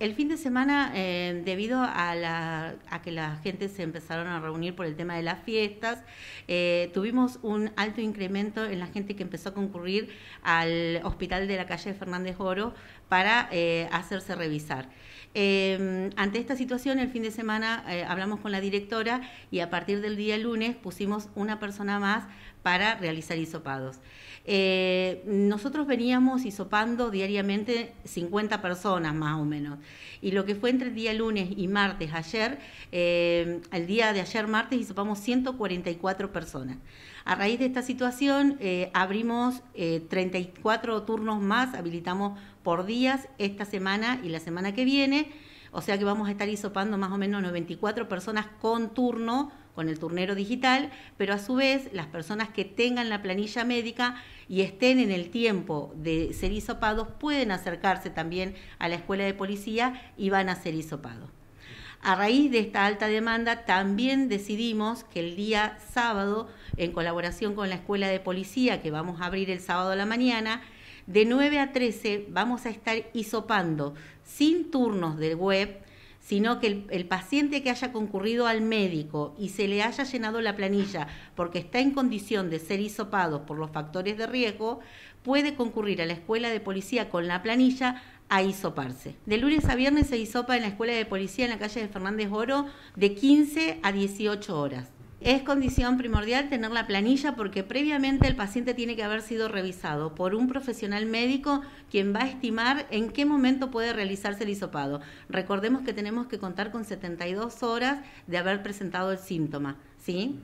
El fin de semana, eh, debido a, que la gente se empezaron a reunir por el tema de las fiestas, eh, tuvimos un alto incremento en la gente que empezó a concurrir al hospital de la calle Fernández Oro para eh, hacerse revisar. Em, ante esta situación, el fin de semana hablamos con la directora y a partir del día lunes pusimos una persona más para realizar hisopados. nosotros veníamos hisopando diariamente 50 personas más o menos. Y lo que fue entre el día lunes y martes, ayer, eh, el día de ayer martes, y 144 personas. A raíz de esta situación, eh, abrimos 34 eh, turnos más, habilitamos por días esta semana y la semana que viene o sea que vamos a estar hisopando más o menos 94 personas con turno, con el turnero digital, pero a su vez las personas que tengan la planilla médica y estén en el tiempo de ser hisopados pueden acercarse también a la escuela de policía y van a ser hisopados. A raíz de esta alta demanda, también decidimos que el día sábado, en colaboración con la Escuela de Policía, que vamos a abrir el sábado a la mañana, de 9 a 13 vamos a estar hisopando sin turnos del web, sino que el, paciente que haya concurrido al médico y se le haya llenado la planilla porque está en condición de ser hisopado por los factores de riesgo, puede concurrir a la escuela de policía con la planilla a hisoparse. De lunes a viernes se hisopa en la escuela de policía en la calle de Fernández Oro de 15 a 18 horas. Es condición primordial tener la planilla porque previamente el paciente tiene que haber sido revisado por un profesional médico quien va a estimar en qué momento puede realizarse el hisopado. Recordemos que tenemos que contar con 72 horas de haber presentado el síntoma, ¿sí?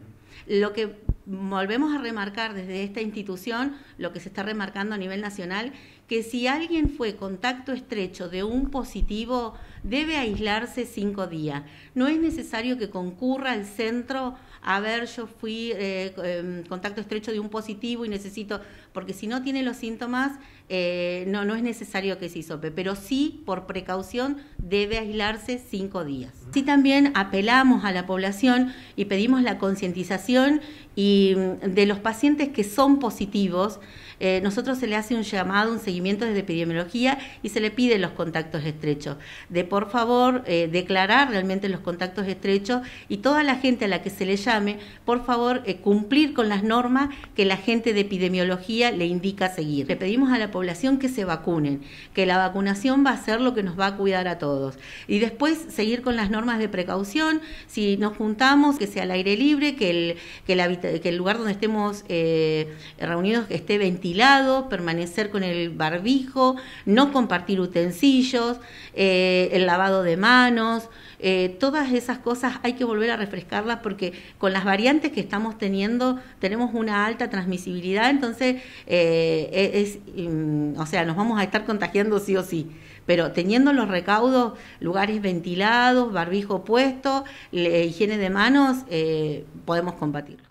Lo que volvemos a remarcar desde esta institución, lo que se está remarcando a nivel nacional, que si alguien fue contacto estrecho de un positivo, debe aislarse cinco días. No es necesario que concurra al centro a ver, yo fui eh, em, contacto estrecho de un positivo y necesito, porque si no tiene los síntomas, eh, no, no es necesario que se hisope, pero sí, por precaución, debe aislarse cinco días. Sí también apelamos a la población y pedimos la concientización y mm, de los pacientes que son positivos, eh, nosotros se le hace un llamado, un seguimiento de epidemiología y se le piden los contactos estrechos. De por favor eh, declarar realmente los contactos estrechos y toda la gente a la que se le llame, por favor eh, cumplir con las normas que la gente de epidemiología le indica seguir. Le pedimos a la población que se vacunen, que la vacunación va a ser lo que nos va a cuidar a todos. Y después seguir con las normas de precaución, si nos juntamos, que sea al aire libre, que el, que lugar donde estemos eh, reunidos esté ventilado, permanecer con el barbijo, no compartir utensilios, eh, el lavado de manos, eh, todas esas cosas hay que volver a refrescarlas porque con las variantes que estamos teniendo tenemos una alta transmisibilidad, entonces eh, e-, es, mm, o sea, nos vamos a estar contagiando sí o sí. Pero teniendo los recaudos, lugares ventilados, barbijo puesto, higiene de manos, podemos combatirlo.